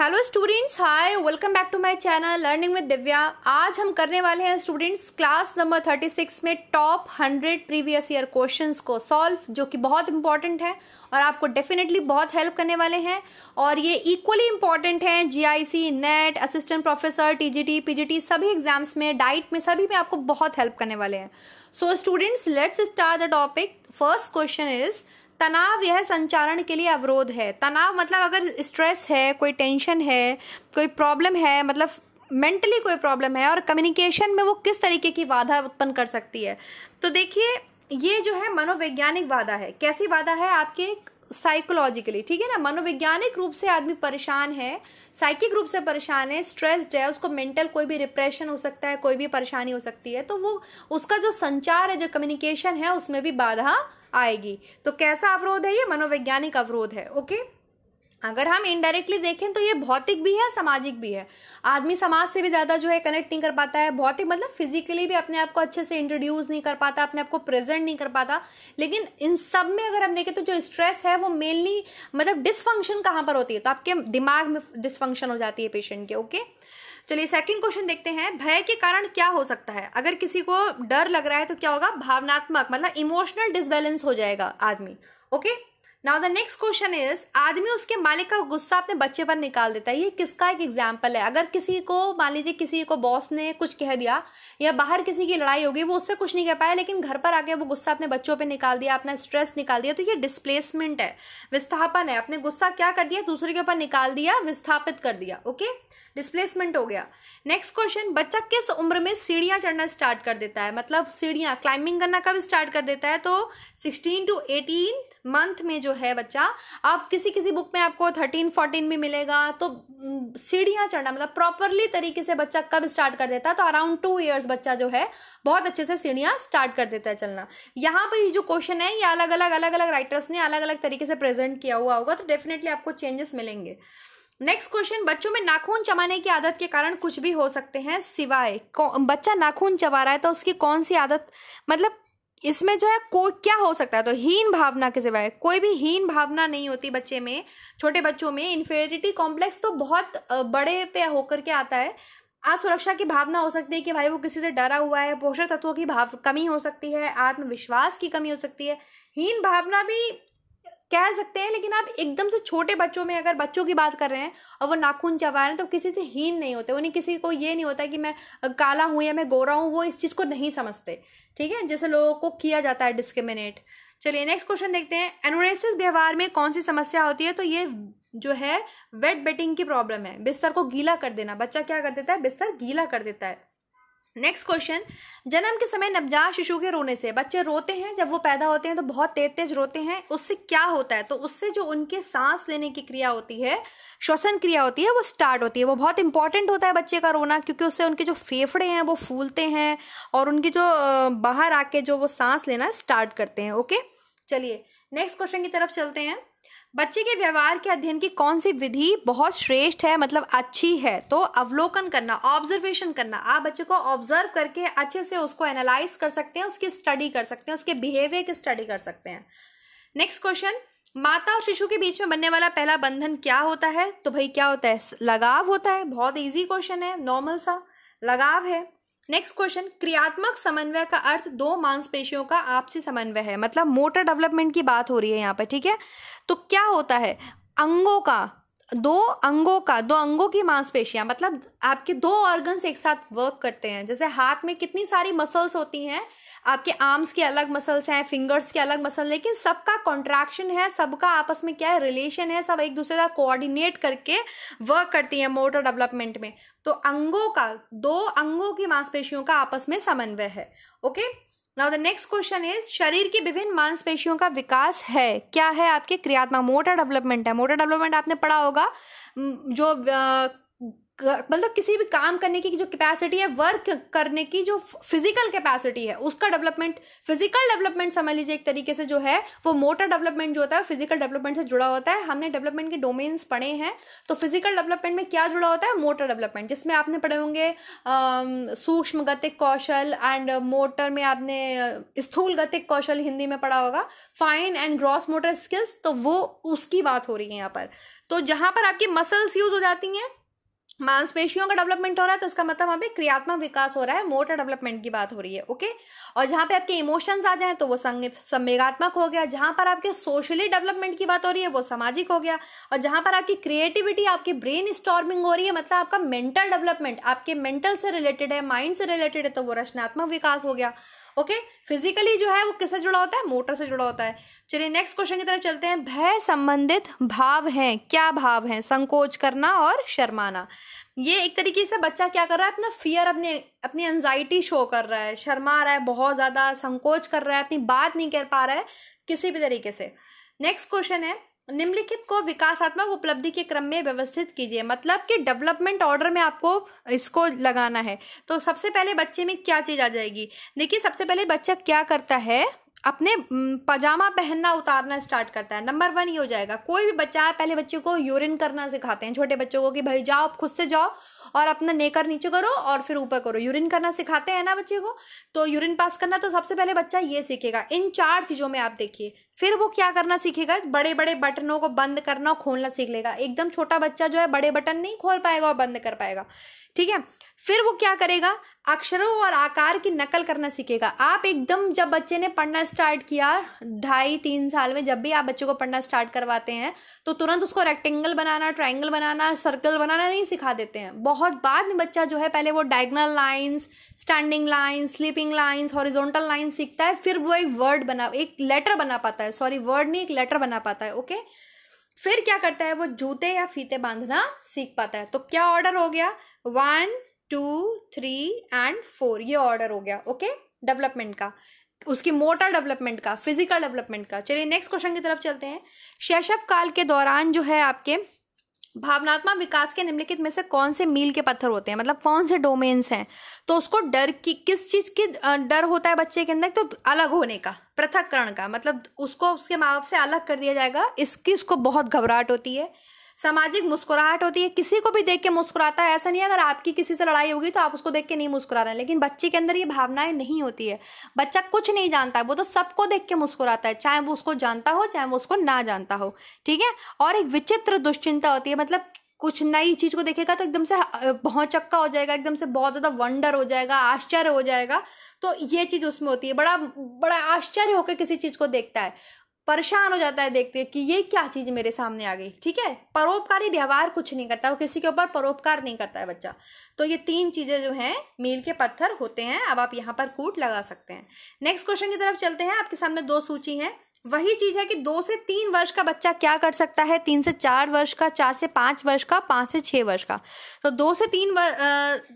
Hello students hi welcome back to my channel learning with Divya आज हम करने वाले हैं students class number thirty six में top hundred previous year questions को सॉल्व जो कि बहुत इंपॉर्टेंट है और आपको डेफिनेटली बहुत हेल्प करने वाले हैं और ये इक्वली इंपॉर्टेंट हैं GIC net assistant professor TGT PGT सभी एग्जाम्स में डाइट में सभी में आपको बहुत हेल्प करने वाले हैं so students let's start the topic first question is तनाव यह संचारण के लिए अवरोध है तनाव मतलब अगर स्ट्रेस है कोई टेंशन है कोई प्रॉब्लम है मतलब मेंटली कोई प्रॉब्लम है और कम्युनिकेशन में वो किस तरीके की बाधा उत्पन्न कर सकती है तो देखिए ये जो है मनोवैज्ञानिक बाधा है कैसी बाधा है आपके साइकोलॉजिकली ठीक है ना मनोवैज्ञानिक रूप से आदमी परेशान है साइकिक रूप से परेशान है स्ट्रेस्ड है उसको मेंटल कोई भी रिप्रेशन हो सकता है कोई भी परेशानी हो सकती है तो वो उसका जो संचार है जो कम्युनिकेशन है उसमें भी बाधा आएगी तो कैसा अवरोध है ये मनोवैज्ञानिक अवरोध है ओके अगर हम इनडायरेक्टली देखें तो ये भौतिक भी है सामाजिक भी है आदमी समाज से भी ज़्यादा जो है कनेक्ट नहीं कर पाता है भौतिक मतलब फिजिकली भी अपने आप को अच्छे से इंट्रोड्यूस नहीं कर पाता अपने आप को प्रेजेंट नहीं कर पाता लेकिन इन सब में अगर हम देखें तो जो स्ट्रेस है वो मेनली मतलब डिसफंक्शन कहाँ पर होती है तो आपके दिमाग में डिसफंक्शन हो जाती है पेशेंट के ओके okay? चलिए सेकंड क्वेश्चन देखते हैं भय के कारण क्या हो सकता है अगर किसी को डर लग रहा है तो क्या होगा भावनात्मक मतलब इमोशनल डिसबैलेंस हो जाएगा आदमी okay now the next question is आदमी उसके मालिक का गुस्सा अपने बच्चे पर निकाल देता है ये किसका एक एग्जाम्पल है अगर किसी को मान लीजिए किसी को बॉस ने कुछ कह दिया या बाहर किसी की लड़ाई होगी वो उससे कुछ नहीं कह पाया लेकिन घर पर आके वो गुस्सा अपने बच्चों पर निकाल दिया अपना स्ट्रेस निकाल दिया तो ये डिस्प्लेसमेंट है विस्थापन है अपने गुस्सा क्या कर दिया दूसरे के ऊपर निकाल दिया विस्थापित कर दिया ओके okay? डिस्प्लेसमेंट हो गया नेक्स्ट क्वेश्चन बच्चा किस उम्र में सीढ़ियाँ चढ़ना स्टार्ट कर देता है मतलब सीढ़ियाँ क्लाइंबिंग करना कब स्टार्ट कर देता है तो सिक्सटीन टू एटीन मंथ में जो है बच्चा आप किसी किसी बुक में आपको थर्टीन फोर्टीन भी मिलेगा तो सीढ़ियाँ चढ़ना मतलब प्रॉपरली तरीके से बच्चा कब स्टार्ट कर देता है तो अराउंड टू ईयर्स बच्चा जो है बहुत अच्छे से सीढ़ियाँ स्टार्ट कर देता है चलना यहाँ पर ये जो क्वेश्चन है ये अलग अलग अलग अलग राइटर्स ने अलग अलग तरीके से प्रेजेंट किया हुआ होगा तो डेफिनेटली आपको चेंजेस मिलेंगे नेक्स्ट क्वेश्चन बच्चों में नाखून चबाने की आदत के कारण कुछ भी हो सकते हैं सिवाय बच्चा नाखून चबा रहा है तो उसकी कौन सी आदत मतलब इसमें जो है को क्या हो सकता है तो हीन भावना के सिवाय कोई भी हीन भावना नहीं होती बच्चे में छोटे बच्चों में इन्फेरिटी कॉम्प्लेक्स तो बहुत बड़े पे होकर के आता है असुरक्षा की भावना हो सकती है कि भाई वो किसी से डरा हुआ है पोषक तत्वों की भाव कमी हो सकती है आत्मविश्वास की कमी हो सकती है हीन भावना भी कह सकते हैं लेकिन आप एकदम से छोटे बच्चों में अगर बच्चों की बात कर रहे हैं और वो नाखून चबा रहे हैं तो किसी से हीन नहीं होते उन्हें किसी को ये नहीं होता कि मैं काला हूँ या मैं गोरा हूँ वो इस चीज़ को नहीं समझते ठीक है जैसे लोगों को किया जाता है डिस्क्रिमिनेट चलिए नेक्स्ट क्वेश्चन देखते हैं एनोरेसिस व्यवहार में कौन सी समस्या होती है तो ये जो है वेट बेटिंग की प्रॉब्लम है बिस्तर को गीला कर देना बच्चा क्या कर देता है बिस्तर गीला कर देता है नेक्स्ट क्वेश्चन जन्म के समय नवजात शिशु के रोने से बच्चे रोते हैं जब वो पैदा होते हैं तो बहुत तेज तेज रोते हैं उससे क्या होता है तो उससे जो उनके सांस लेने की क्रिया होती है श्वसन क्रिया होती है वो स्टार्ट होती है वो बहुत इंपॉर्टेंट होता है बच्चे का रोना क्योंकि उससे उनके जो फेफड़े हैं वो फूलते हैं और उनकी जो बाहर आके जो वो सांस लेना स्टार्ट करते हैं ओके चलिए नेक्स्ट क्वेश्चन की तरफ चलते हैं बच्चे के व्यवहार के अध्ययन की कौन सी विधि बहुत श्रेष्ठ है मतलब अच्छी है तो अवलोकन करना ऑब्जर्वेशन करना आप बच्चे को ऑब्जर्व करके अच्छे से उसको एनालाइज कर सकते हैं उसकी स्टडी कर सकते हैं उसके बिहेवियर की स्टडी कर सकते हैं नेक्स्ट क्वेश्चन माता और शिशु के बीच में बनने वाला पहला बंधन क्या होता है तो भाई क्या होता है लगाव होता है बहुत ईजी क्वेश्चन है नॉर्मल सा लगाव है नेक्स्ट क्वेश्चन क्रियात्मक समन्वय का अर्थ दो मांसपेशियों का आपसी समन्वय है मतलब मोटर डेवलपमेंट की बात हो रही है यहाँ पर ठीक है तो क्या होता है अंगों का दो अंगों का दो अंगों की मांसपेशियां मतलब आपके दो ऑर्गन्स एक साथ वर्क करते हैं जैसे हाथ में कितनी सारी मसल्स होती हैं आपके आर्म्स के अलग मसल्स हैं फिंगर्स के अलग मसल लेकिन सबका कॉन्ट्रैक्शन है सबका आपस में क्या है रिलेशन है सब एक दूसरे का कोऑर्डिनेट करके वर्क करती हैं मोटर डेवलपमेंट में तो अंगों का दो अंगों की मांसपेशियों का आपस में समन्वय है okay now the next question is शरीर की विभिन्न मांसपेशियों का विकास है क्या है आपके क्रियात्मक मोटर डेवलपमेंट है मोटर डेवलपमेंट आपने पढ़ा होगा जो मतलब किसी भी काम करने की जो कैपेसिटी है वर्क करने की जो फिजिकल कैपेसिटी है उसका डेवलपमेंट फिजिकल डेवलपमेंट समझ लीजिए एक तरीके से जो है वो मोटर डेवलपमेंट जो होता है फिजिकल डेवलपमेंट से जुड़ा होता है हमने डेवलपमेंट के डोमेन्स पढ़े हैं तो फिजिकल डेवलपमेंट में क्या जुड़ा होता है मोटर डेवलपमेंट जिसमें आपने पढ़े होंगे सूक्ष्म गतिक कौशल एंड मोटर में आपने स्थूल गतिक कौशल हिंदी में पढ़ा होगा fine and gross motor skills तो वो उसकी बात हो रही है यहाँ पर तो जहाँ पर आपकी मसल्स यूज हो जाती हैं मांसपेशियों का डेवलपमेंट हो रहा है तो इसका मतलब वहाँ पे क्रियात्मक विकास हो रहा है मोटर डेवलपमेंट की बात हो रही है ओके और जहाँ पे आपके इमोशंस आ जाए तो वो संवेगात्मक हो गया जहाँ पर आपके सोशली डेवलपमेंट की बात हो रही है वो सामाजिक हो गया और जहाँ पर आपकी क्रिएटिविटी आपकी ब्रेन स्टॉर्मिंग हो रही है मतलब आपका मेंटल डेवलपमेंट आपके मेंटल से रिलेटेड है माइंड से रिलेटेड है तो वो रचनात्मक विकास हो गया ओके फिजिकली जो है वो किससे जुड़ा होता है मोटर से जुड़ा होता है चलिए नेक्स्ट क्वेश्चन की तरफ चलते हैं भय संबंधित भाव हैं क्या भाव हैं संकोच करना और शर्माना ये एक तरीके से बच्चा क्या कर रहा है अपना फियर अपने अपनी एनजाइटी शो कर रहा है शर्मा रहा है बहुत ज़्यादा संकोच कर रहा है अपनी बात नहीं कर पा रहा है किसी भी तरीके से नेक्स्ट क्वेश्चन है निम्नलिखित को विकासात्मक उपलब्धि के क्रम में व्यवस्थित कीजिए मतलब कि डेवलपमेंट ऑर्डर में आपको इसको लगाना है तो सबसे पहले बच्चे में क्या चीज़ आ जाएगी देखिए सबसे पहले बच्चा क्या करता है अपने पजामा पहनना उतारना स्टार्ट करता है नंबर वन ये हो जाएगा कोई भी बच्चा है पहले बच्चे को यूरिन करना सिखाते हैं छोटे बच्चों को कि भाई जाओ खुद से जाओ और अपना नेकर नीचे करो और फिर ऊपर करो यूरिन करना सिखाते हैं ना बच्चे को तो यूरिन पास करना तो सबसे पहले बच्चा ये सीखेगा इन चार चीज़ों में आप देखिए फिर वो क्या करना सीखेगा बड़े बड़े बटनों को बंद करना और खोलना सीख लेगा एकदम छोटा बच्चा जो है बड़े बटन नहीं खोल पाएगा और बंद कर पाएगा ठीक है फिर वो क्या करेगा अक्षरों और आकार की नकल करना सीखेगा आप एकदम जब बच्चे ने पढ़ना स्टार्ट किया ढाई तीन साल में जब भी आप बच्चों को पढ़ना स्टार्ट करवाते हैं तो तुरंत उसको रेक्टेंगल बनाना ट्राइंगल बनाना सर्कल बनाना नहीं सिखा देते हैं बहुत बाद में बच्चा जो है पहले वो diagonal lines standing lines sleeping lines horizontal lines सीखता है फिर वो एक वर्ड बना एक लेटर बना पाता है है सॉरी वर्ड नहीं एक लेटर बना पाता है ओके फिर क्या करता है वो जूते या फीते बांधना सीख पाता है तो क्या ऑर्डर हो गया one two three and four ये ऑर्डर हो गया ओके डेवलपमेंट का उसकी मोटर डेवलपमेंट का फिजिकल डेवलपमेंट का चलिए नेक्स्ट क्वेश्चन की तरफ चलते हैं शैशव काल के दौरान जो है आपके भावनात्मक विकास के निम्नलिखित में से कौन से मील के पत्थर होते हैं मतलब कौन से डोमेन्स हैं तो उसको डर की किस चीज़ की डर होता है बच्चे के अंदर तो अलग होने का पृथककरण का मतलब उसको उसके माँ बाप से अलग कर दिया जाएगा इसकी उसको बहुत घबराहट होती है सामाजिक मुस्कुराहट होती है किसी को भी देख के मुस्कुराता है ऐसा नहीं है अगर आपकी किसी से लड़ाई होगी तो आप उसको देख के नहीं मुस्कुरा रहे हैं लेकिन बच्चे के अंदर ये भावनाएं नहीं होती है बच्चा कुछ नहीं जानता है वो तो सबको देख के मुस्कुराता है चाहे वो उसको जानता हो चाहे वो उसको ना जानता हो ठीक है और एक विचित्र दुश्चिंता होती है मतलब कुछ नई चीज़ को देखेगा तो एकदम से बहुत चक्का हो जाएगा एकदम से बहुत ज़्यादा वंडर हो जाएगा आश्चर्य हो जाएगा तो ये चीज़ उसमें होती है बड़ा बड़ा आश्चर्य होकर किसी चीज़ को देखता है परेशान हो जाता है देखते कि ये क्या चीज़ मेरे सामने आ गई ठीक है परोपकारी व्यवहार कुछ नहीं करता वो किसी के ऊपर परोपकार नहीं करता है बच्चा तो ये तीन चीज़ें जो हैं मील के पत्थर होते हैं अब आप यहाँ पर कूट लगा सकते हैं नेक्स्ट क्वेश्चन की तरफ चलते हैं आपके सामने दो सूची है वही चीज है कि दो से तीन वर्ष का बच्चा क्या कर सकता है तीन से चार वर्ष का चार से पांच वर्ष का पांच से छह वर्ष का तो दो से तीन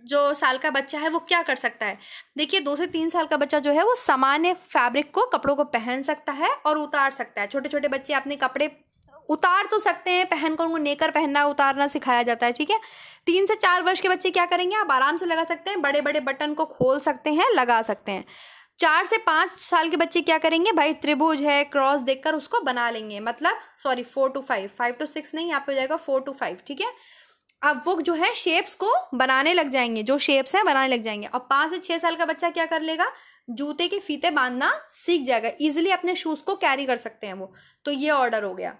जो साल का बच्चा है वो क्या कर सकता है देखिए दो से तीन साल का बच्चा जो है वो सामान्य फैब्रिक को कपड़ों को पहन सकता है और उतार सकता है छोटे छोटे बच्चे अपने कपड़े उतार तो सकते हैं पहनकर उनको नेकर पहनना उतारना सिखाया जाता है ठीक है तीन से चार वर्ष के बच्चे क्या करेंगे आप आराम से लगा सकते हैं बड़े बड़े बटन को खोल सकते हैं लगा सकते हैं चार से पांच साल के बच्चे क्या करेंगे भाई त्रिभुज है क्रॉस देखकर उसको बना लेंगे मतलब sorry four two five five two six नहीं यहाँ पे हो जाएगा फोर टू फाइव ठीक है अब वो जो है शेप्स को बनाने लग जाएंगे जो शेप्स हैं बनाने लग जाएंगे और पांच से छह साल का बच्चा क्या कर लेगा जूते के फीते बांधना सीख जाएगा इजिली अपने शूज़ को कैरी कर सकते हैं वो तो ये ऑर्डर हो गया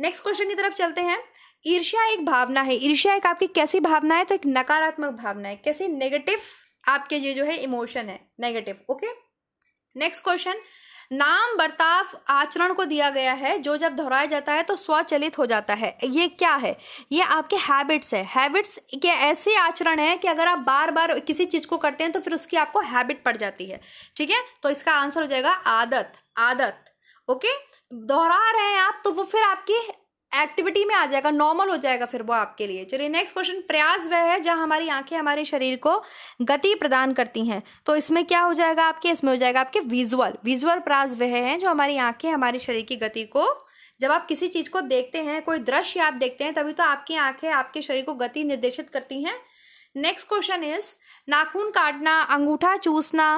नेक्स्ट क्वेश्चन की तरफ चलते हैं ईर्ष्या एक भावना है ईर्ष्या एक आपकी कैसी भावना है तो एक नकारात्मक भावना है कैसी नेगेटिव आपके ये जो है इमोशन है negative okay okay? Next question नाम बर्ताव आचरण को दिया गया है जो जब दोहराया जाता है तो स्वचलित हो जाता है ये क्या है ये आपके हैबिट्स है हैबिट्स के ऐसे आचरण है कि अगर आप बार बार किसी चीज़ को करते हैं तो फिर उसकी आपको हैबिट पड़ जाती है ठीक है तो इसका आंसर हो जाएगा आदत आदत ओके दोहरा रहे हैं आप तो वो फिर आपकी एक्टिविटी में आ जाएगा नॉर्मल हो जाएगा फिर वो आपके लिए चलिए नेक्स्ट क्वेश्चन प्रयास वह है जहाँ हमारी आंखें हमारे शरीर को गति प्रदान करती हैं तो इसमें क्या हो जाएगा आपके इसमें हो जाएगा आपके विजुअल विजुअल प्रयास वह है जो हमारी आंखें हमारे शरीर की गति को जब आप किसी चीज को देखते हैं कोई दृश्य आप देखते हैं तभी तो आपकी आंखें आपके शरीर को गति निर्देशित करती हैं नेक्स्ट क्वेश्चन इज नाखून काटना अंगूठा चूसना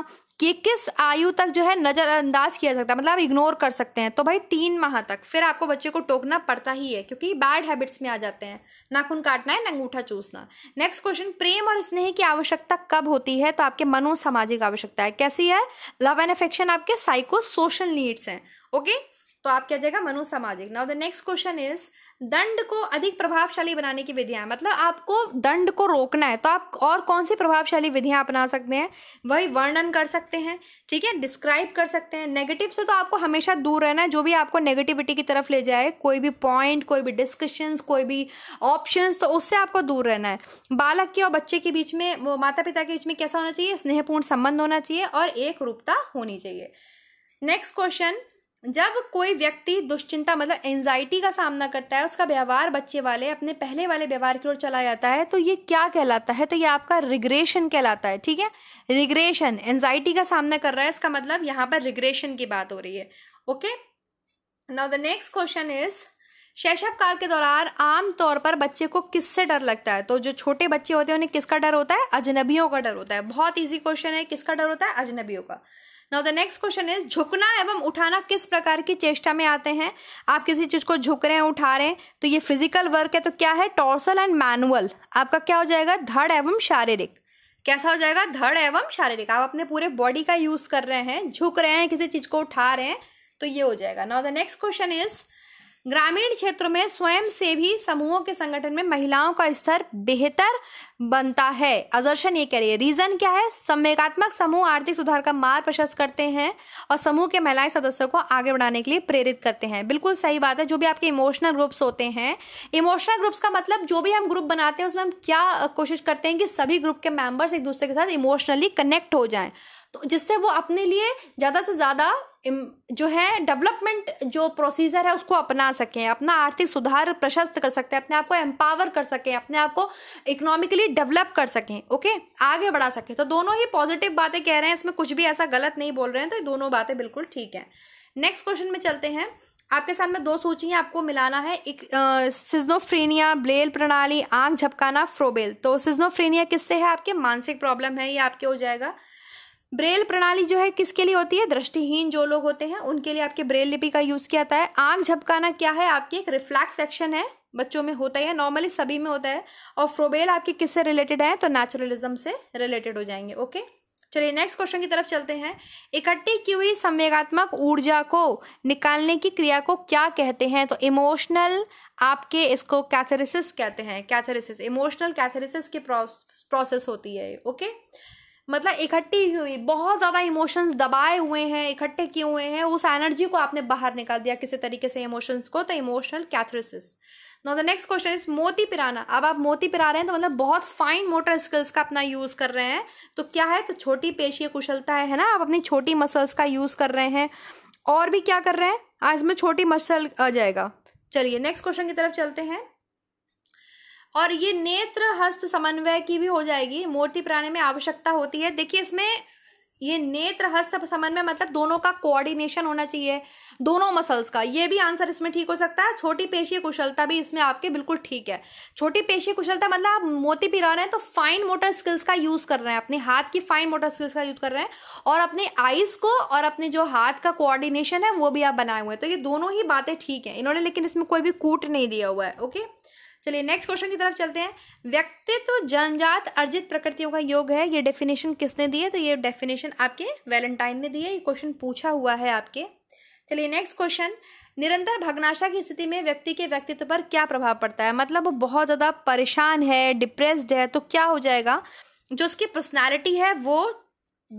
कि किस आयु तक जो है नज़रअंदाज किया सकता है मतलब आप इग्नोर कर सकते हैं तो भाई तीन माह तक फिर आपको बच्चे को टोकना पड़ता ही है क्योंकि बैड हैबिट्स में आ जाते हैं नाखून काटना है नंगूठा चूसना नेक्स्ट क्वेश्चन प्रेम और स्नेह की आवश्यकता कब होती है तो आपके मनोसामाजिक आवश्यकता है कैसी है लव एंड अफेक्शन आपके साइको सोशल नीड्स हैं ओके okay? तो आप क्या जाएगा सामाजिक now the next question is दंड को अधिक प्रभावशाली बनाने की विधियां मतलब आपको दंड को रोकना है तो आप और कौन सी प्रभावशाली विधियां अपना सकते हैं वही वर्णन कर सकते हैं ठीक है डिस्क्राइब कर सकते हैं नेगेटिव से तो आपको हमेशा दूर रहना है जो भी आपको नेगेटिविटी की तरफ ले जाए कोई भी पॉइंट कोई भी डिस्कशन कोई भी ऑप्शन तो उससे आपको दूर रहना है बालक के और बच्चे के बीच में वो माता पिता के बीच में कैसा होना चाहिए स्नेहपूर्ण संबंध होना चाहिए और एक रूपता होनी चाहिए नेक्स्ट क्वेश्चन जब कोई व्यक्ति दुश्चिंता मतलब एंजाइटी का सामना करता है उसका व्यवहार बच्चे वाले अपने पहले वाले व्यवहार की ओर चला जाता है तो ये क्या कहलाता है तो ये आपका रिग्रेशन कहलाता है ठीक है रिग्रेशन एंजाइटी का सामना कर रहा है इसका मतलब यहाँ पर रिग्रेशन की बात हो रही है okay now the next question is शैशव काल के दौरान आम तौर पर बच्चे को किससे डर लगता है तो जो छोटे बच्चे होते हैं उन्हें किसका डर होता है अजनबियों का डर होता है बहुत इजी क्वेश्चन है किसका डर होता है अजनबियों का now the next question is झुकना एवं उठाना किस प्रकार की चेष्टा में आते हैं आप किसी चीज को झुक रहे हैं उठा रहे हैं तो ये फिजिकल वर्क है तो क्या है टॉर्सल एंड मैनुअल आपका क्या हो जाएगा धड़ एवं शारीरिक कैसा हो जाएगा धड़ एवं शारीरिक आप अपने पूरे बॉडी का यूज कर रहे हैं झुक रहे हैं किसी चीज को उठा रहे हैं तो ये हो जाएगा now the next question is ग्रामीण क्षेत्र में स्वयं सेवी समूहों के संगठन में महिलाओं का स्तर बेहतर बनता है अजर्शन ये कह रही है रीजन क्या है सम्यकात्मक समूह आर्थिक सुधार का मार्ग प्रशस्त करते हैं और समूह के महिलाएं सदस्यों को आगे बढ़ाने के लिए प्रेरित करते हैं बिल्कुल सही बात है जो भी आपके इमोशनल ग्रुप्स होते हैं इमोशनल ग्रुप्स का मतलब जो भी हम ग्रुप बनाते हैं उसमें हम क्या कोशिश करते हैं कि सभी ग्रुप के मेंबर्स एक दूसरे के साथ इमोशनली कनेक्ट हो जाएं तो जिससे वो अपने लिए ज़्यादा से ज़्यादा जो है डेवलपमेंट जो प्रोसीजर है उसको अपना सकें अपना आर्थिक सुधार प्रशस्त कर सकते हैं अपने आप को एम्पावर कर सकें अपने आप को इकोनॉमिकली डेवलप कर सकें ओके आगे बढ़ा सकें तो दोनों ही पॉजिटिव बातें कह रहे हैं इसमें कुछ भी ऐसा गलत नहीं बोल रहे हैं तो ये दोनों बातें बिल्कुल ठीक हैं नेक्स्ट क्वेश्चन में चलते हैं आपके सामने दो सूचियाँ आपको मिलाना है एक सिजनोफ्रेनिया ब्लेल प्रणाली आंख झपकाना फ्रोबेल तो सिजनोफ्रेनिया किससे है आपके मानसिक प्रॉब्लम है ये आपके हो जाएगा ब्रेल प्रणाली जो है किसके लिए होती है दृष्टिहीन जो लोग होते हैं उनके लिए आपके ब्रेल लिपि का यूज किया जाता है आंख झपकाना क्या है आपकी एक रिफ्लैक्स एक्शन है बच्चों में होता है नॉर्मली सभी में होता है और फ्रोबेल आपके किससे रिलेटेड है तो नेचुरलिज्म से रिलेटेड हो जाएंगे ओके चलिए नेक्स्ट क्वेश्चन की तरफ चलते हैं इकट्ठी की हुई संवेगात्मक ऊर्जा को निकालने की क्रिया को क्या कहते हैं तो इमोशनल आपके इसको कैथेरिसिस कहते हैं कैथेरिसिस इमोशनल कैथेरिसिस की प्रोसेस होती है ओके okay? मतलब इकट्ठी हुई बहुत ज़्यादा इमोशंस दबाए हुए हैं इकट्ठे किए हुए हैं उस एनर्जी को आपने बाहर निकाल दिया किसी तरीके से इमोशंस को तो emotional catharsis now the next question is मोती पिराना अब आप मोती पिरा रहे हैं तो मतलब बहुत फाइन मोटर स्किल्स का अपना यूज कर रहे हैं तो क्या है तो छोटी पेशीय कुशलता है, है ना आप अपनी छोटी मसल्स का यूज कर रहे हैं और भी क्या कर रहे हैं आज में छोटी मसल आ जाएगा चलिए नेक्स्ट क्वेश्चन की तरफ चलते हैं और ये नेत्र हस्त समन्वय की भी हो जाएगी मोटी प्राणी में आवश्यकता होती है देखिए इसमें ये नेत्र हस्त समन्वय मतलब दोनों का कोऑर्डिनेशन होना चाहिए दोनों मसल्स का ये भी आंसर इसमें ठीक हो सकता है छोटी पेशी कुशलता भी इसमें आपके बिल्कुल ठीक है छोटी पेशी कुशलता मतलब आप मोती पिरा रहे हैं तो फाइन मोटर स्किल्स का यूज कर रहे हैं अपने हाथ की फाइन मोटर स्किल्स का यूज कर रहे हैं और अपने आइज को और अपने जो हाथ का कोऑर्डिनेशन है वो भी आप बनाए हुए हैं तो ये दोनों ही बातें ठीक है इन्होंने लेकिन इसमें कोई भी कूट नहीं दिया हुआ है ओके चलिए नेक्स्ट क्वेश्चन की तरफ चलते हैं व्यक्तित्व जनजात अर्जित प्रकृतियों का योग है ये डेफिनेशन किसने दिए तो ये डेफिनेशन आपके वैलेंटाइन ने दिए ये क्वेश्चन पूछा हुआ है आपके चलिए नेक्स्ट क्वेश्चन निरंतर भग्नाशा की स्थिति में व्यक्ति के व्यक्तित्व पर क्या प्रभाव पड़ता है मतलब वो बहुत ज़्यादा परेशान है डिप्रेस्ड है तो क्या हो जाएगा जो उसकी पर्सनैलिटी है वो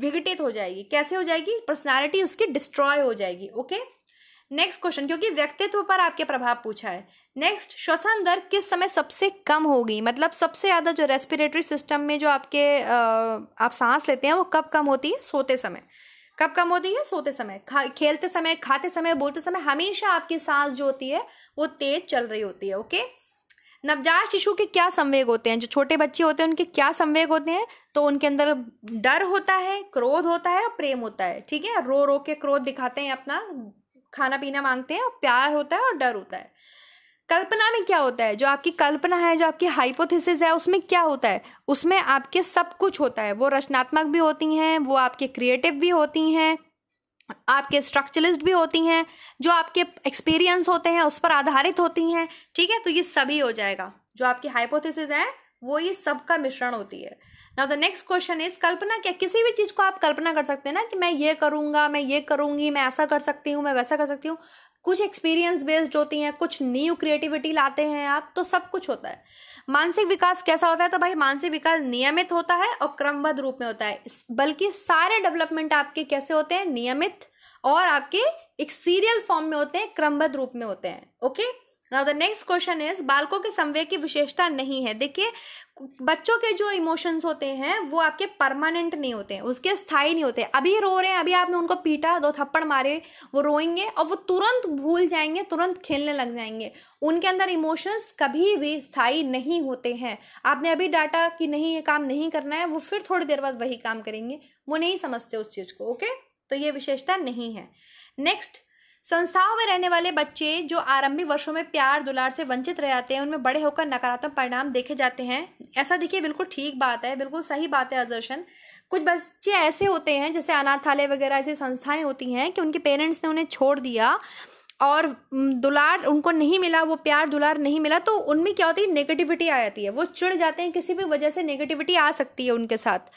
विघटित हो जाएगी कैसे हो जाएगी पर्सनैलिटी उसकी डिस्ट्रॉय हो जाएगी ओके okay? नेक्स्ट क्वेश्चन क्योंकि व्यक्तित्व पर आपके प्रभाव पूछा है नेक्स्ट श्वसन दर किस समय सबसे कम होगी मतलब सबसे ज़्यादा जो रेस्पिरेटरी सिस्टम में जो आपके आप सांस लेते हैं वो कब कम होती है सोते समय कब कम होती है सोते समय खेलते समय खाते समय बोलते समय हमेशा आपकी सांस जो होती है वो तेज चल रही होती है ओके नवजात शिशु के क्या संवेग होते हैं जो छोटे बच्चे होते हैं उनके क्या संवेग होते हैं तो उनके अंदर डर होता है क्रोध होता है और प्रेम होता है ठीक है रो रो के क्रोध दिखाते हैं अपना खाना पीना मांगते हैं और प्यार होता है और डर होता है कल्पना में क्या होता है जो आपकी कल्पना है जो आपकी हाइपोथेसिस है उसमें क्या होता है उसमें आपके सब कुछ होता है वो रचनात्मक भी होती हैं वो आपके क्रिएटिव भी होती हैं आपके स्ट्रक्चरलिस्ट भी होती हैं जो आपके एक्सपीरियंस होते हैं उस पर आधारित होती हैं ठीक है तो ये सभी हो जाएगा जो आपकी हाइपोथेसिस है वो ये सब का मिश्रण होती है now the next question is कल्पना क्या किसी भी चीज़ को आप कल्पना कर सकते हैं ना कि मैं ये करूँगा मैं ये करूँगी मैं ऐसा कर सकती हूँ मैं वैसा कर सकती हूँ कुछ एक्सपीरियंस बेस्ड होती हैं कुछ न्यू क्रिएटिविटी लाते हैं आप तो सब कुछ होता है मानसिक विकास कैसा होता है तो भाई मानसिक विकास नियमित होता है और क्रमबद्ध रूप में होता है बल्कि सारे डेवलपमेंट आपके कैसे होते हैं नियमित और आपके एक सीरियल फॉर्म में होते हैं क्रमबद्ध रूप में होते हैं okay now the next question is बालकों के संवेग की विशेषता नहीं है देखिए बच्चों के जो इमोशंस होते हैं वो आपके परमानेंट नहीं होते हैं उसके स्थायी नहीं होते अभी रो रहे हैं अभी आपने उनको पीटा दो थप्पड़ मारे वो रोएंगे और वो तुरंत भूल जाएंगे तुरंत खेलने लग जाएंगे उनके अंदर इमोशंस कभी भी स्थायी नहीं होते हैं आपने अभी डाटा कि नहीं ये काम नहीं करना है वो फिर थोड़ी देर बाद वही काम करेंगे वो नहीं समझते उस चीज़ को ओके तो ये विशेषता नहीं है नेक्स्ट संस्थाओं में रहने वाले बच्चे जो आरंभिक वर्षों में प्यार दुलार से वंचित रह जाते हैं उनमें बड़े होकर नकारात्मक परिणाम देखे जाते हैं ऐसा देखिए बिल्कुल ठीक बात है बिल्कुल सही बात है अजर्शन कुछ बच्चे ऐसे होते हैं जैसे अनाथालय वगैरह ऐसी संस्थाएं होती हैं कि उनके पेरेंट्स ने उन्हें छोड़ दिया और दुलार उनको नहीं मिला वो प्यार दुलार नहीं मिला तो उनमें क्या होती है नेगेटिविटी आ जाती है वो चिड़ जाते हैं किसी भी वजह से नेगेटिविटी आ सकती है उनके साथ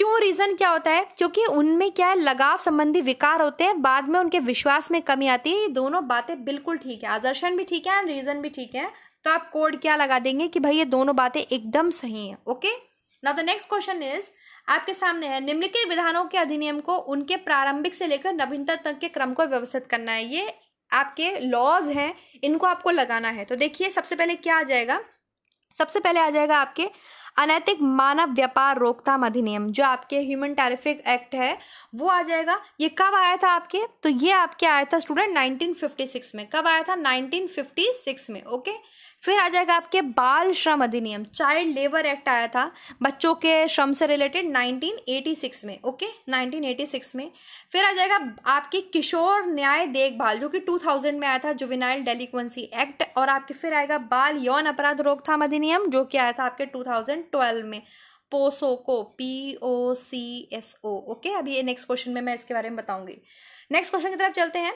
क्यों रीज़न क्या होता है क्योंकि उनमें क्या है लगाव संबंधी विकार होते हैं बाद में उनके विश्वास में कमी आती है ये दोनों बातें बिल्कुल ठीक है आदर्शन भी ठीक है एंड रीज़न भी ठीक है तो आप कोड क्या लगा देंगे कि भाई ये दोनों बातें एकदम सही है ओके ना द नेक्स्ट क्वेश्चन इज आपके सामने है निम्नलिखित विधानों के अधिनियम को उनके प्रारंभिक से लेकर नवीनता तक के क्रम को व्यवस्थित करना है ये आपके लॉज हैं इनको आपको लगाना है तो देखिए सबसे पहले क्या आ जाएगा सबसे पहले आ जाएगा आपके अनैतिक मानव व्यापार रोकथाम अधिनियम जो आपके ह्यूमन टेरिफिक एक्ट है वो आ जाएगा ये कब आया था आपके तो ये आपके आया था स्टूडेंट 1956 में कब आया था 1956 में ओके फिर आ जाएगा आपके बाल श्रम अधिनियम चाइल्ड लेबर एक्ट आया था बच्चों के श्रम से रिलेटेड 1986 में ओके 1986 में फिर आ जाएगा आपकी किशोर न्याय देखभाल जो कि 2000 में आया था जुविनाइल डेलिक्वेंसी एक्ट और आपके फिर आएगा बाल यौन अपराध रोकथाम अधिनियम जो कि आया था आपके टू में पोसो को P O C S O okay अभी ये नेक्स्ट क्वेश्चन में मैं इसके बारे में बताऊंगी नेक्स्ट क्वेश्चन की तरफ चलते हैं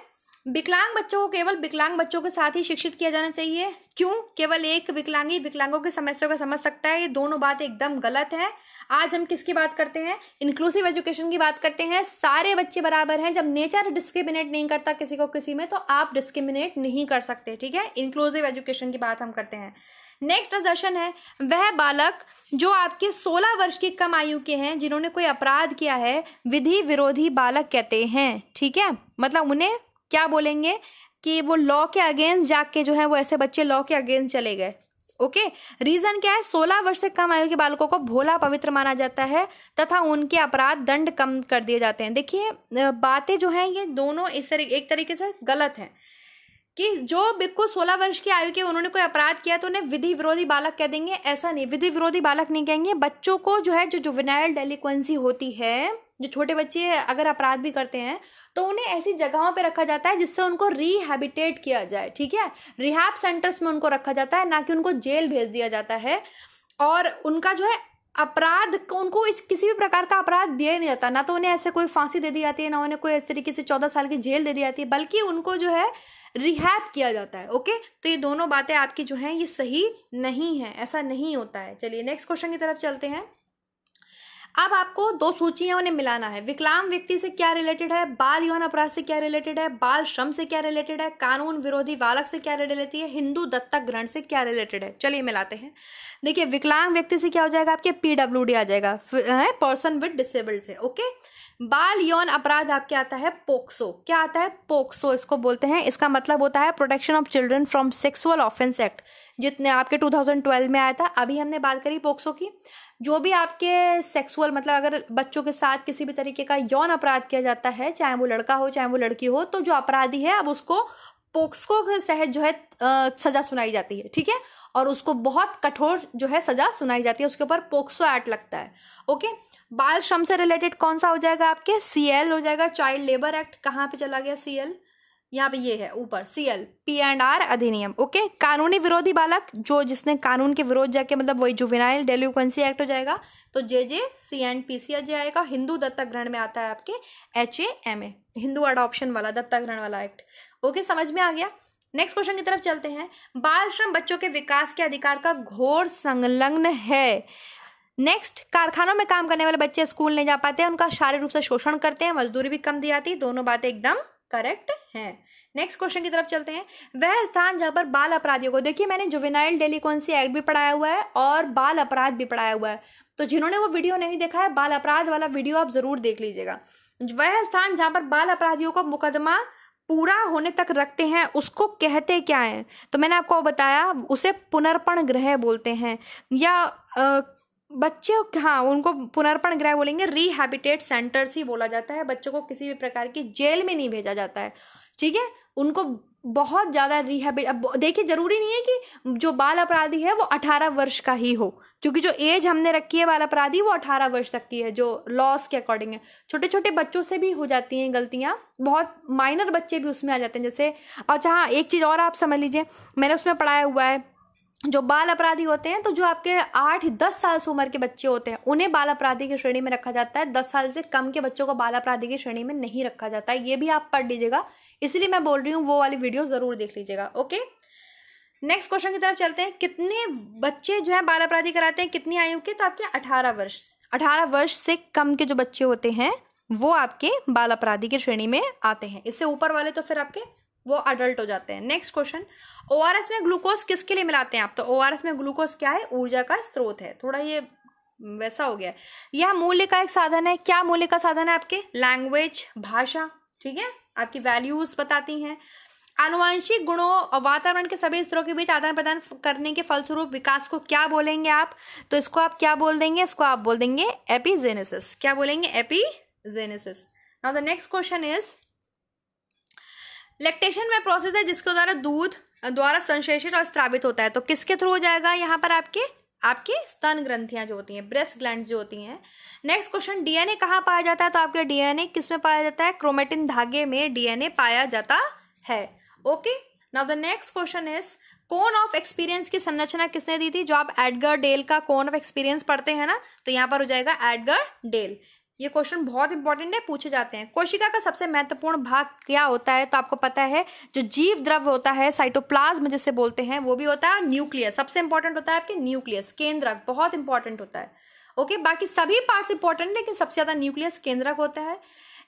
विकलांग बच्चों को केवल विकलांग बच्चों के साथ ही शिक्षित किया जाना चाहिए क्यों केवल एक विकलांगी विकलांगों की समस्या को समझ सकता है ये दोनों बात एकदम गलत है आज हम किसकी बात करते हैं इंक्लूसिव एजुकेशन की बात करते हैं सारे बच्चे बराबर हैं जब नेचर डिस्क्रिमिनेट नहीं करता किसी को किसी में तो आप डिस्क्रिमिनेट नहीं कर सकते ठीक है इंक्लूसिव एजुकेशन की बात हम करते हैं नेक्स्ट दर्शन है वह बालक जो आपके 16 वर्ष की कम आयु के हैं जिन्होंने कोई अपराध किया है विधि विरोधी बालक कहते हैं ठीक है मतलब उन्हें क्या बोलेंगे कि वो लॉ के अगेंस्ट जाके जो है वो ऐसे बच्चे लॉ के अगेंस्ट चले गए ओके okay? रीजन क्या है सोलह वर्ष से कम आयु के बालकों को भोला पवित्र माना जाता है तथा उनके अपराध दंड कम कर दिए जाते हैं देखिए बातें जो हैं ये दोनों इस तरीके एक तरीके से गलत हैं कि जो बिल्कुल सोलह वर्ष की आयु के उन्होंने कोई अपराध किया तो उन्हें विधि विरोधी बालक कह देंगे ऐसा नहीं विधि विरोधी बालक नहीं कहेंगे बच्चों को जो है जो जुवेनाइल डेलिक्वेंसी होती है जो छोटे बच्चे अगर अपराध भी करते हैं तो उन्हें ऐसी जगहों पे रखा जाता है जिससे उनको रिहेबिटेट किया जाए ठीक है रिहाब सेंटर्स में उनको रखा जाता है ना कि उनको जेल भेज दिया जाता है और उनका जो है अपराध उनको इस किसी भी प्रकार का अपराध दिया ही नहीं जाता ना तो उन्हें ऐसे कोई फांसी दे दी जाती है ना उन्हें कोई इस तरीके से चौदह साल की जेल दे दी जाती है बल्कि उनको जो है रिहैप किया जाता है ओके तो ये दोनों बातें आपकी जो हैं ये सही नहीं है ऐसा नहीं होता है चलिए नेक्स्ट क्वेश्चन की तरफ चलते हैं अब आपको दो सूचियां उन्हें मिलाना है विकलांग व्यक्ति से क्या रिलेटेड है बाल यौन अपराध से क्या रिलेटेड है बाल श्रम से क्या रिलेटेड है कानून विरोधी बालक से क्या रिलेटेड है हिंदू दत्तक ग्रहण से क्या रिलेटेड है चलिए मिलाते हैं देखिए विकलांग व्यक्ति से क्या हो जाएगा आपके पीडब्ल्यू आ जाएगा पर्सन विद डिसेबल्ड से ओके बाल यौन अपराध आपके आता है पोक्सो क्या आता है पोक्सो इसको बोलते हैं इसका मतलब होता है protection of children from sexual offence act जितने आपके 2012 में आया था अभी हमने बात करी पोक्सो की जो भी आपके सेक्सुअल मतलब अगर बच्चों के साथ किसी भी तरीके का यौन अपराध किया जाता है चाहे वो लड़का हो चाहे वो लड़की हो तो जो अपराधी है अब उसको पोक्सको के तहत जो है सजा सुनाई जाती है ठीक है और उसको बहुत कठोर जो है सजा सुनाई जाती है उसके ऊपर पोक्सो एक्ट लगता है ओके बाल श्रम से रिलेटेड कौन सा हो जाएगा आपके सीएल हो जाएगा चाइल्ड लेबर एक्ट कहाँ पे चला गया सीएल यहाँ पे ये है ऊपर C L P and R अधिनियम ओके कानूनी विरोधी बालक जो जिसने कानून के विरोध जाके मतलब वही जुवेनाइल डेल्यूकेंसी एक्ट हो जाएगा तो J J C and P C H J आएगा हिंदू दत्तक ग्रहण में आता है आपके H A M A Hindu adoption वाला दत्तक ग्रहण वाला एक्ट ओके समझ में आ गया नेक्स्ट क्वेश्चन की तरफ चलते हैं बाल श्रम बच्चों के विकास के अधिकार का घोर संलग्न है नेक्स्ट कारखानों में काम करने वाले बच्चे स्कूल नहीं जा पाते हैं उनका शारीरिक रूप से शोषण करते हैं मजदूरी भी कम दी जाती है दोनों बातें एकदम करेक्ट है नेक्स्ट क्वेश्चन की तरफ चलते हैं वह स्थान जहाँ पर बाल अपराधियों को देखिए मैंने जुवेनाइल डेलिकॉन्सी एक्ट भी पढ़ाया हुआ है और बाल अपराध भी पढ़ाया हुआ है तो जिन्होंने वो वीडियो नहीं देखा है बाल अपराध वाला वीडियो आप जरूर देख लीजिएगा वह स्थान जहाँ पर बाल अपराधियों को मुकदमा पूरा होने तक रखते हैं उसको कहते क्या है तो मैंने आपको बताया उसे पुनर्पण ग्रह बोलते हैं या आ, बच्चे हाँ उनको पुनर्पण ग्रह बोलेंगे रिहेबिटेट सेंटर्स ही बोला जाता है बच्चों को किसी भी प्रकार की जेल में नहीं भेजा जाता है ठीक है उनको बहुत ज़्यादा रिहेबिट अब देखिए ज़रूरी नहीं है कि जो बाल अपराधी है वो अठारह वर्ष का ही हो क्योंकि जो एज हमने रखी है बाल अपराधी वो अठारह वर्ष तक की है जो लॉस के अकॉर्डिंग है छोटे छोटे बच्चों से भी हो जाती हैं गलतियाँ बहुत माइनर बच्चे भी उसमें आ जाते हैं जैसे अच्छा हाँ एक चीज़ और आप समझ लीजिए मैंने उसमें पढ़ाया हुआ है जो बाल अपराधी होते हैं तो जो आपके आठ दस साल से उम्र के बच्चे होते हैं उन्हें बाल अपराधी की श्रेणी में रखा जाता है दस साल से कम के बच्चों को बाल अपराधी की श्रेणी में नहीं रखा जाता है ये भी आप पढ़ लीजिएगा इसलिए मैं बोल रही हूँ वो वाली वीडियो ज़रूर देख लीजिएगा ओके नेक्स्ट क्वेश्चन की तरफ चलते हैं कितने बच्चे जो है बाल अपराधी कराते हैं कितनी आयु के तो आपके अठारह वर्ष अठारह वर्ष से कम के जो बच्चे होते हैं वो आपके बाल अपराधी की श्रेणी में आते हैं इससे ऊपर वाले तो फिर आपके वो अडल्ट हो जाते हैं नेक्स्ट क्वेश्चन ओ में ग्लूकोज किसके लिए मिलाते हैं आप तो ओ में ग्लूकोज क्या है ऊर्जा का स्रोत है थोड़ा ये वैसा हो गया यह मूल्य का एक साधन है क्या मूल्य का साधन है आपके लैंग्वेज भाषा ठीक है आपकी वैल्यूज बताती हैं आनुवंशिक गुणों और वातावरण के सभी स्तरों के बीच आदान प्रदान करने के फलस्वरूप विकास को क्या बोलेंगे आप तो इसको आप क्या बोल देंगे इसको आप बोल देंगे एपीजेनेसिस क्या बोलेंगे epigenesis now the next question is lactation में प्रोसेस है जिसके द्वारा दूध द्वारा संश्लेषित और स्त्रावित होता है तो किसके थ्रू हो जाएगा यहाँ पर आपके आपकी स्तन ग्रंथियां जो होती हैं ब्रेस्ट ग्लैंड जो होती हैं नेक्स्ट क्वेश्चन डीएनए कहाँ पाया जाता है तो आपके डीएनए किस में पाया जाता है क्रोमेटिन धागे में डीएनए पाया जाता है okay now the next question is cone of experience की संरचना किसने दी थी जो आप एडगर डेल का कोन ऑफ एक्सपीरियंस पढ़ते हैं ना तो यहाँ पर हो जाएगा एडगर डेल ये क्वेश्चन बहुत इंपॉर्टेंट है पूछे जाते हैं कोशिका का सबसे महत्वपूर्ण भाग क्या होता है तो आपको पता है जो जीव द्रव्य होता है साइटोप्लाज्म जिसे बोलते हैं वो भी होता है न्यूक्लियस सबसे इंपॉर्टेंट होता है आपके न्यूक्लियस केंद्रक बहुत इंपॉर्टेंट होता है ओके बाकी सभी पार्ट्स इंपॉर्टेंट है लेकिन सबसे ज्यादा न्यूक्लियस केंद्रक होता है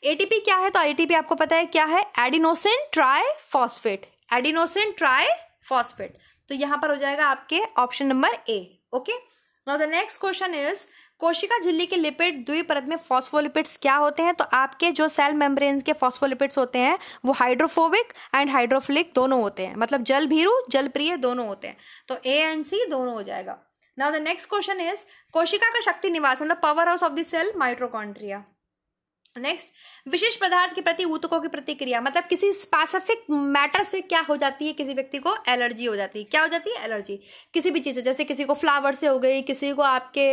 एटीपी क्या है तो एटीपी आपको पता है क्या है adenosine tri phosphate adenosine tri phosphate तो यहाँ पर हो जाएगा आपके option number A okay now the next question is कोशिका झिल्ली के लिपिड परत में फॉस्फोलिपिड्स क्या होते हैं तो आपके जो सेल मेम्ब्रेन के फॉस्फोलिपिड्स होते हैं वो हाइड्रोफोबिक एंड हाइड्रोफिलिक दोनों होते हैं मतलब जल भीरू जल प्रिय दोनों होते हैं तो ए एंड सी दोनों हो जाएगा now the next question is कोशिका का शक्ति निवास मतलब power house of the cell mitochondria next विशेष पदार्थ के प्रति ऊतकों की प्रतिक्रिया मतलब किसी स्पेसिफिक मैटर से क्या हो जाती है किसी व्यक्ति को एलर्जी हो जाती है क्या हो जाती है एलर्जी किसी भी चीज़ से जैसे किसी को फ्लावर से हो गई किसी को आपके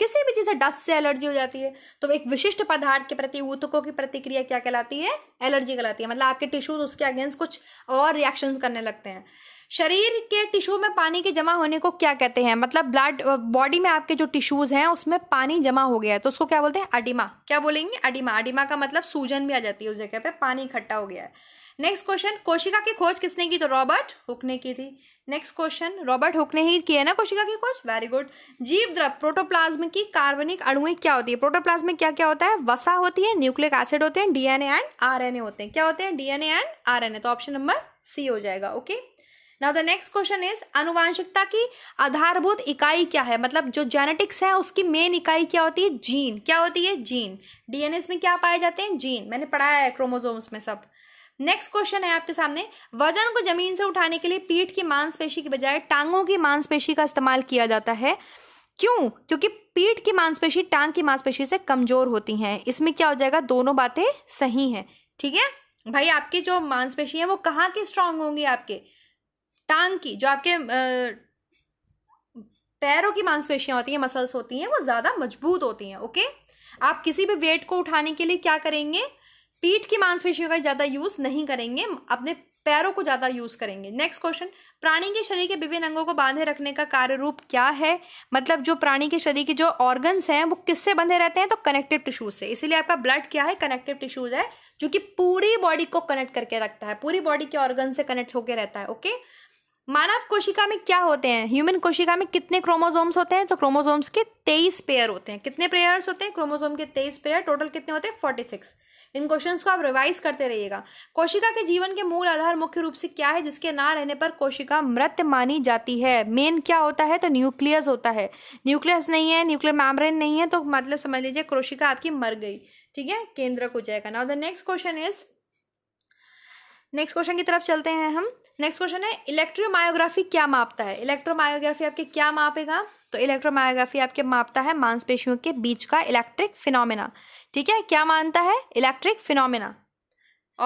किसी भी चीज़ से डस्ट से एलर्जी हो जाती है तो एक विशिष्ट पदार्थ के प्रति ऊतकों की प्रतिक्रिया क्या कहलाती है एलर्जी कहलाती है मतलब आपके टिश्यूज उसके अगेंस्ट कुछ और रिएक्शन करने लगते हैं शरीर के टिश्यू में पानी के जमा होने को क्या कहते हैं मतलब ब्लड बॉडी में आपके जो टिश्यूज हैं उसमें पानी जमा हो गया है तो उसको क्या बोलते हैं अडिमा क्या बोलेंगे अडिमा अडिमा का मतलब सूजन भी आ जाती है उस जगह पे पानी इकट्ठा हो गया है नेक्स्ट क्वेश्चन कोशिका की खोज किसने की तो रॉबर्ट हुक ने की थी नेक्स्ट क्वेश्चन रॉबर्ट हुक ने ही की है ना कोशिका की खोज वेरी गुड जीव द्रव प्रोटोप्लाज्म की कार्बनिक अणुएं क्या होती है प्रोटोप्लाज्म में क्या क्या होता है वसा होती है न्यूक्लिक एसिड होते हैं डीएनए एंड आरएनए होते हैं क्या होते हैं डीएनए एंड आरएनए तो ऑप्शन नंबर सी हो जाएगा okay okay? Now the next question is अनुवांशिकता की आधारभूत इकाई क्या है मतलब जो जेनेटिक्स है उसकी मेन इकाई क्या होती है जीन क्या होती है जीन डीएनए में क्या पाए जाते हैं जीन मैंने पढ़ाया है क्रोमोजोम्स में सब नेक्स्ट क्वेश्चन है आपके सामने वजन को जमीन से उठाने के लिए पीठ की मांसपेशी के बजाय टांगों की मांसपेशी का इस्तेमाल किया जाता है क्यों क्योंकि पीठ की मांसपेशी टांग की मांसपेशी से कमजोर होती हैं इसमें क्या हो जाएगा दोनों बातें सही हैं ठीक है भाई आपकी जो मांसपेशी है वो कहाँ की स्ट्रांग होंगी आपके टांग की जो आपके पैरों की मांसपेशियां होती हैं मसल्स होती हैं वो ज़्यादा मजबूत होती हैं ओके आप किसी भी वेट को उठाने के लिए क्या करेंगे पीठ की मांसपेशियों का ज़्यादा यूज़ नहीं करेंगे अपने पैरों को ज़्यादा यूज़ करेंगे नेक्स्ट क्वेश्चन प्राणी के शरीर के विभिन्न अंगों को बांधे रखने का कार्य रूप क्या है मतलब जो प्राणी के शरीर के जो ऑर्गन्स हैं वो किससे बंधे रहते हैं तो कनेक्टिव टिश्यूज से इसीलिए आपका ब्लड क्या है कनेक्टिव टिश्यूज है जो कि पूरी बॉडी को कनेक्ट करके रखता है पूरी बॉडी के ऑर्गन से कनेक्ट होकर रहता है ओके मानव कोशिका में क्या होते हैं ह्यूमन कोशिका में कितने क्रोमोजोम्स होते हैं तो क्रोमोजोम्स के तेईस पेयर होते हैं कितने पेयर्स होते हैं क्रोमोजोम के तेईस पेयर टोटल कितने होते हैं फोर्टी सिक्स इन क्वेश्चन को आप रिवाइज करते रहिएगा कोशिका के जीवन के मूल आधार मुख्य रूप से क्या है जिसके ना रहने पर कोशिका मृत मानी जाती है मेन क्या होता है तो न्यूक्लियस होता है न्यूक्लियस नहीं है न्यूक्लियर मैमरेन नहीं है तो मतलब समझ लीजिए कोशिका आपकी मर गई ठीक है केंद्रक हो जाएगा now the next question is next question की तरफ चलते हैं हम नेक्स्ट क्वेश्चन है इलेक्ट्रोमायोग्राफी क्या मापता है इलेक्ट्रोमायोग्राफी आपके क्या मापेगा तो इलेक्ट्रोमायोग्राफी आपके मापता है मांसपेशियों के बीच का इलेक्ट्रिक फिनोमिना ठीक है क्या मानता है electric phenomena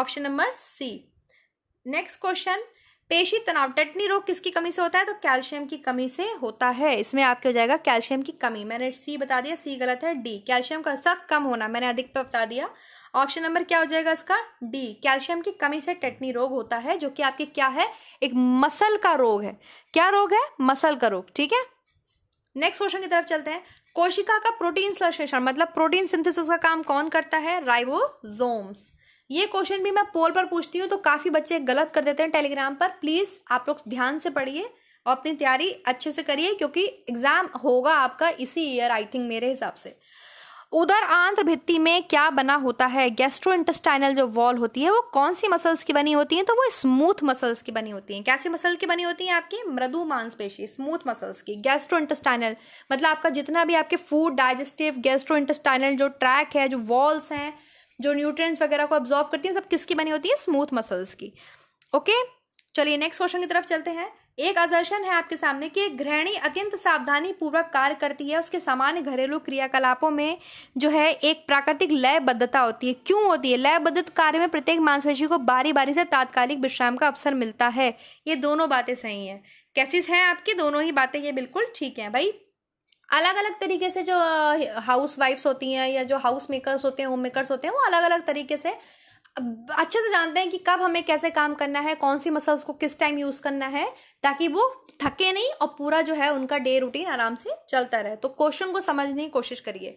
option number C next question पेशी तनाव टटनी रोग किसकी कमी से होता है तो कैल्शियम की कमी से होता है इसमें आपके हो जाएगा कैल्शियम की कमी मैंने सी बता दिया सी गलत है डी कैल्शियम का स्तर कम होना मैंने अधिक पर बता दिया ऑप्शन नंबर क्या हो जाएगा इसका डी कैल्शियम की कमी से टेटनी रोग होता है जो कि आपके क्या है एक मसल का रोग है क्या रोग है मसल का रोग ठीक है नेक्स्ट क्वेश्चन की तरफ चलते हैं कोशिका का प्रोटीन संश्लेषण मतलब प्रोटीन सिंथेसिस का काम कौन करता है राइबोजोम्स ये क्वेश्चन भी मैं पोल पर पूछती हूँ तो काफ़ी बच्चे गलत कर देते हैं टेलीग्राम पर प्लीज़ आप लोग ध्यान से पढ़िए और अपनी तैयारी अच्छे से करिए क्योंकि एग्ज़ाम होगा आपका इसी ईयर आई थिंक मेरे हिसाब से उधर आंध्र भित्ति में क्या बना होता है गैस्ट्रो इंटेस्टाइनल जो वॉल होती है वो कौन सी मसल्स की बनी होती है तो वो स्मूथ मसल्स की बनी होती है कैसी मसल की बनी होती है आपकी मृदु मांसपेशी स्मूथ मसल्स की गैस्ट्रो इंटेस्टाइनल मतलब आपका जितना भी आपके फूड डाइजेस्टिव गैस्ट्रो इंटेस्टाइनल जो ट्रैक है जो वॉल्स हैं जो न्यूट्रिएंट्स वगैरह को ऑब्जॉर्व करती हैं सब किसकी बनी होती है स्मूथ मसल्स की ओके चलिए नेक्स्ट क्वेश्चन की तरफ चलते हैं एक अजर्शन है आपके सामने कि गृहिणी अत्यंत सावधानी पूर्वक कार्य करती है उसके सामान्य घरेलू क्रियाकलापों में जो है एक प्राकृतिक लयबद्धता होती है क्यों होती है लयबद्ध कार्य में प्रत्येक मांसपेशी को बारी बारी से तात्कालिक विश्राम का अवसर मिलता है ये दोनों बातें सही हैं कैसी हैं आपकी दोनों ही बातें ये बिल्कुल ठीक हैं भाई अलग अलग तरीके से जो हाउस वाइफ्स होती हैं या जो हाउस मेकर्स होते हैं होम मेकर्स होते हैं वो अलग अलग तरीके से अच्छे से जानते हैं कि कब हमें कैसे काम करना है कौन सी मसल्स को किस टाइम यूज़ करना है ताकि वो थके नहीं और पूरा जो है उनका डे रूटीन आराम से चलता रहे तो क्वेश्चन को समझने की कोशिश करिए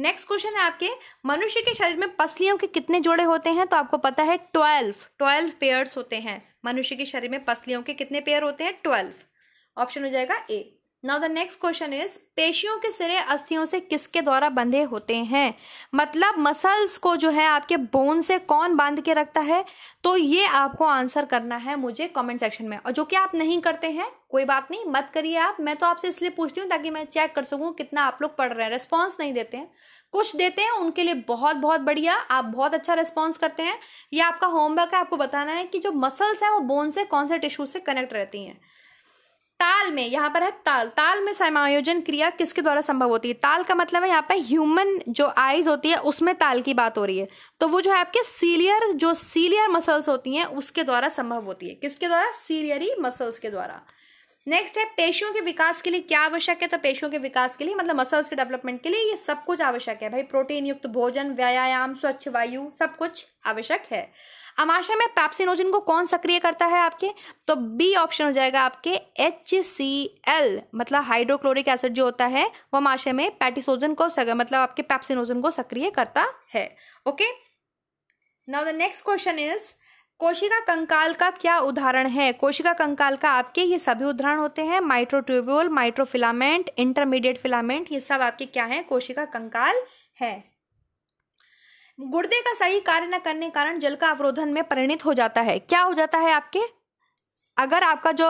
नेक्स्ट क्वेश्चन है आपके मनुष्य के शरीर में पसलियों के कितने जोड़े होते हैं तो आपको पता है ट्वेल्व ट्वेल्व पेयर्स होते हैं मनुष्य के शरीर में पसलियों के कितने पेयर होते हैं ट्वेल्व ऑप्शन हो जाएगा A now the next question is पेशियों के सिरे अस्थियों से किसके द्वारा बंधे होते हैं मतलब मसल्स को जो है आपके बोन से कौन बांध के रखता है तो ये आपको आंसर करना है मुझे कमेंट सेक्शन में और जो कि आप नहीं करते हैं कोई बात नहीं मत करिए आप मैं तो आपसे इसलिए पूछती हूँ ताकि मैं चेक कर सकूँ कितना आप लोग पढ़ रहे हैं रिस्पॉन्स नहीं देते हैं कुछ देते हैं उनके लिए बहुत बहुत बढ़िया आप बहुत अच्छा रिस्पॉन्स करते हैं ये आपका होमवर्क है आपको बताना है कि जो मसल्स हैं वो बोन से कौन से टिश्यू से कनेक्ट रहती हैं ताल में यहाँ पर है ताल ताल में समायोजन क्रिया किसके द्वारा संभव होती है ताल का मतलब है यहाँ पर ह्यूमन जो आईज होती है उसमें ताल की बात हो रही है तो वो जो है आपके सीलियर जो सीलियर मसल्स होती हैं उसके द्वारा संभव होती है किसके द्वारा सीलियरी मसल्स के द्वारा नेक्स्ट है पेशियों के विकास के लिए क्या आवश्यक है तो पेशियों के विकास के लिए मतलब मसल्स के डेवलपमेंट के लिए ये सब कुछ आवश्यक है भाई प्रोटीन युक्त भोजन व्यायाम स्वच्छ वायु सब कुछ आवश्यक है अमाशय में पैप्सिनोजिन को कौन सक्रिय करता है आपके तो बी ऑप्शन हो जाएगा आपके एच सी एल मतलब हाइड्रोक्लोरिक एसिड जो होता है वो अमाशय में पैटिसोजन को सक, मतलब आपके पैप्सिनोजन को सक्रिय करता है okay now the next question is कोशिका कंकाल का क्या उदाहरण है कोशिका कंकाल का आपके ये सभी उदाहरण होते हैं माइट्रोट्यूब्यूल माइट्रोफिलामेंट इंटरमीडिएट फिलामेंट ये सब आपके क्या है कोशिका कंकाल है गुर्दे का सही कार्य न करने कारण जल का अवरोधन में परिणित हो जाता है क्या हो जाता है आपके अगर आपका जो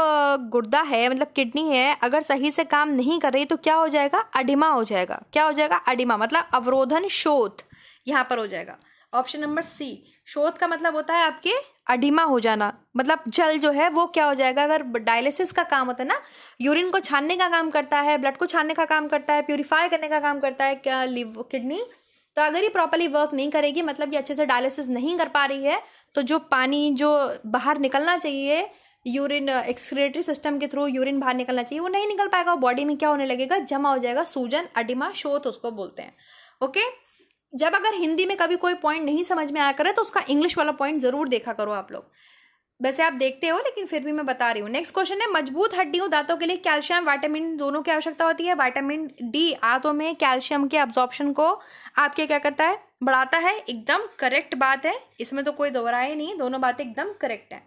गुर्दा है मतलब किडनी है अगर सही से काम नहीं कर रही तो क्या हो जाएगा अडिमा हो जाएगा क्या हो जाएगा अडिमा मतलब अवरोधन शोध यहाँ पर हो जाएगा ऑप्शन नंबर सी शोध का मतलब होता है आपके अडिमा हो जाना मतलब जल जो है वो क्या हो जाएगा अगर डायलिसिस का काम होता है ना यूरिन को छानने का काम करता है ब्लड को छानने का काम करता है प्योरीफाई करने का काम करता है क्या लिव किडनी तो अगर ये प्रॉपरली वर्क नहीं करेगी मतलब ये अच्छे से डायलिसिस नहीं कर पा रही है तो जो पानी जो बाहर निकलना चाहिए यूरिन एक्सक्रेटरी सिस्टम के थ्रू यूरिन बाहर निकलना चाहिए वो नहीं निकल पाएगा बॉडी में क्या होने लगेगा जमा हो जाएगा सूजन अडिमा शोथ उसको बोलते हैं ओके okay? जब अगर हिंदी में कभी कोई पॉइंट नहीं समझ में आया करे तो उसका इंग्लिश वाला पॉइंट ज़रूर देखा करो आप लोग वैसे आप देखते हो लेकिन फिर भी मैं बता रही हूँ नेक्स्ट क्वेश्चन है मजबूत हड्डियों दांतों के लिए कैल्शियम वाइटामिन दोनों की आवश्यकता होती है वाइटामिन डी आंतों में कैल्शियम के एब्जॉर्प्शन को आपके क्या करता है बढ़ाता है एकदम करेक्ट बात है इसमें तो कोई दोहराए नहीं दोनों बातें एकदम करेक्ट है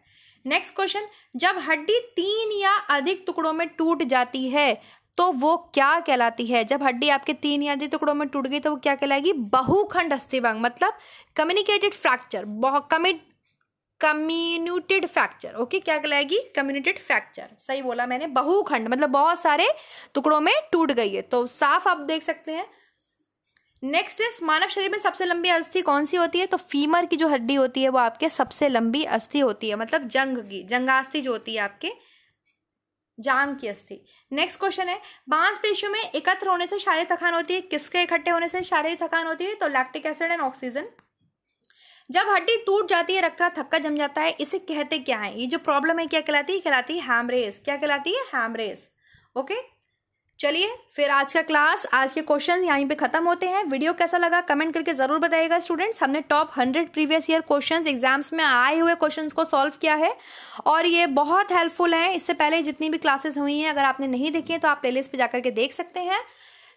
नेक्स्ट क्वेश्चन जब हड्डी तीन या अधिक टुकड़ों में टूट जाती है तो वो क्या कहलाती है जब हड्डी आपके तीन या टुकड़ों में टूट गई तो वो क्या कहलाएगी बहुखंड अस्थिभंग मतलब कम्युनिकेटेड फ्रैक्चर बहुत कमिट कम्युनिटेड फ्रैक्चर ओके क्या कहलाएगी कम्युनिटेड फ्रैक्चर सही बोला मैंने बहुखंड मतलब बहुत सारे टुकड़ों में टूट गई है तो साफ आप देख सकते हैं नेक्स्ट इज मानव शरीर में सबसे लंबी अस्थि कौन सी होती है तो फीमर की जो हड्डी होती है वो आपके सबसे लंबी अस्थि होती है मतलब जंग की जंगास्थि जो होती है आपके जाम की अस्थि नेक्स्ट क्वेश्चन है बांस पेशियों में एकत्र होने से शारीरिक थकान होती है किसके इकट्ठे होने से शारीरिक थकान होती है तो लैक्टिक एसिड एंड ऑक्सीजन जब हड्डी टूट जाती है रक्त थक्का जम जाता है इसे कहते क्या है ये जो प्रॉब्लम है क्या कहलाती है कहलाती है हैमरेस क्या कहलाती है हैमरेस ओके चलिए फिर आज का क्लास आज के क्वेश्चन यहीं पे खत्म होते हैं वीडियो कैसा लगा कमेंट करके जरूर बताइएगा स्टूडेंट्स हमने top hundred previous year questions exams में आए हुए क्वेश्चंस को सॉल्व किया है और ये बहुत हेल्पफुल है इससे पहले जितनी भी क्लासेस हुई हैं अगर आपने नहीं देखी है तो आप लिस्ट पे जाकर के देख सकते हैं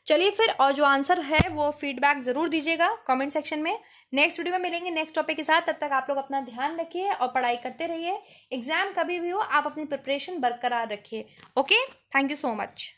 चलिए फिर और जो आंसर है वो फीडबैक जरूर दीजिएगा कमेंट सेक्शन में नेक्स्ट वीडियो में मिलेंगे नेक्स्ट टॉपिक के साथ तब तक आप लोग अपना ध्यान रखिए और पढ़ाई करते रहिए एग्जाम कभी भी हो आप अपनी प्रिपरेशन बरकरार रखिए okay thank you so much